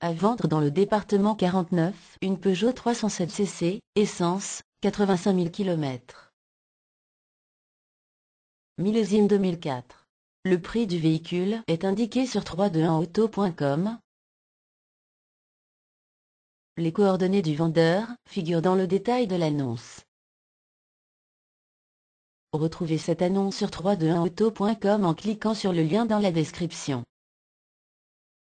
À vendre dans le département 49, une Peugeot 307 cc, essence, 85 000 km. Millésime 2004. Le prix du véhicule est indiqué sur 321auto.com. Les coordonnées du vendeur figurent dans le détail de l'annonce. Retrouvez cette annonce sur 321auto.com en cliquant sur le lien dans la description.